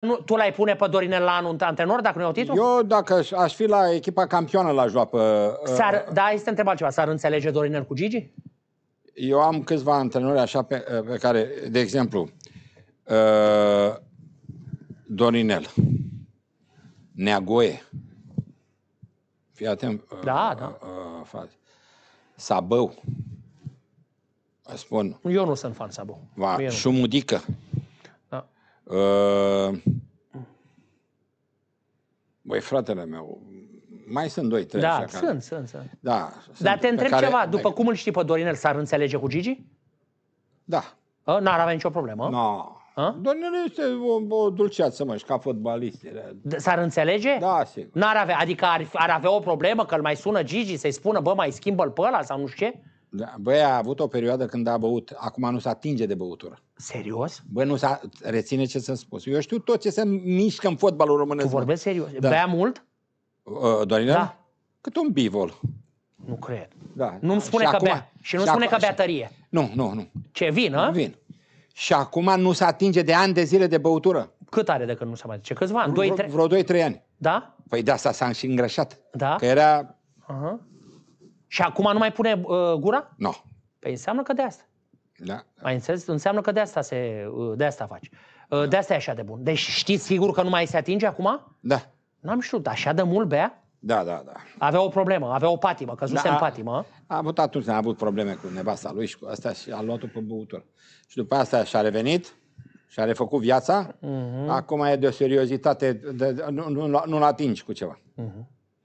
nu, tu l-ai pune pe Dorinel la anul antrenor dacă nu iau titlul? Eu, dacă aș fi la echipa campioană la joapă... Uh, S-ar, uh, da, este întreb ceva. S-ar înțelege Dorinel cu Gigi? Eu am câțiva antrenori așa pe, uh, pe care, de exemplu, uh, Dorinel, Neagoe, fii atent, uh, da, uh, da. Uh, uh, Sabău, spun. Eu nu sunt fan Sabău. Va, Șumudică. Nu. Ă, băi, fratele meu, mai sunt doi, trei. Da, așa sunt, care... sunt, sunt. Da, sunt Dar te întreb care... ceva, după cum îl știi pe Dorinel, s-ar înțelege cu Gigi? Da. Ă, N-ar avea nicio problemă? Nu. No. Ă? Dorinel este o, o dulceață, mă, și ca fotbalist. S-ar înțelege? Da, sigur. N-ar avea, adică ar, ar avea o problemă că îl mai sună Gigi să-i spună, bă, mai schimbă-l pe ăla sau nu știu ce? Da, băi, a avut o perioadă când a băut. Acum nu se atinge de băutură. Serios? Băi nu s-a... Reține ce să spus. Eu știu tot ce se mișcă în fotbalul românesc. Tu vorbesc serios? Da. Bea mult? Uh, Dorinel? Da. Cât un bivol. Nu cred. Da. Nu-mi spune și că acum, bea. Și nu și spune că bea tărie. Nu, nu, nu. Ce, vin, a? Ă? Vin. Și acum nu se atinge de ani de zile de băutură. Cât are de când nu se mai Ce Câțiva ani? Vreo 2-3 ani. Da? Păi de asta s-a și îngrășat. Da? Că era... Uh-huh. Și acum nu mai pune uh, gura? Nu. No. Păi înseamnă că de asta. Da. Mai înțeles? Înseamnă că de asta, se, uh, de asta faci. Uh, da. De asta e așa de bun. Deci știți sigur că nu mai se atinge acum? Da. N-am știut. Așa de mult bea? Da, da, da. Avea o problemă, avea o patimă, căzuse da, în patimă. A, a avut atunci, a avut probleme cu nevasta lui și cu asta și a luat-o pe băutură. Și după asta și-a revenit și-a refăcut viața. Uh-huh. Acum e de o seriozitate, de, de, nu, nu, nu-l atingi cu ceva. Uh-huh.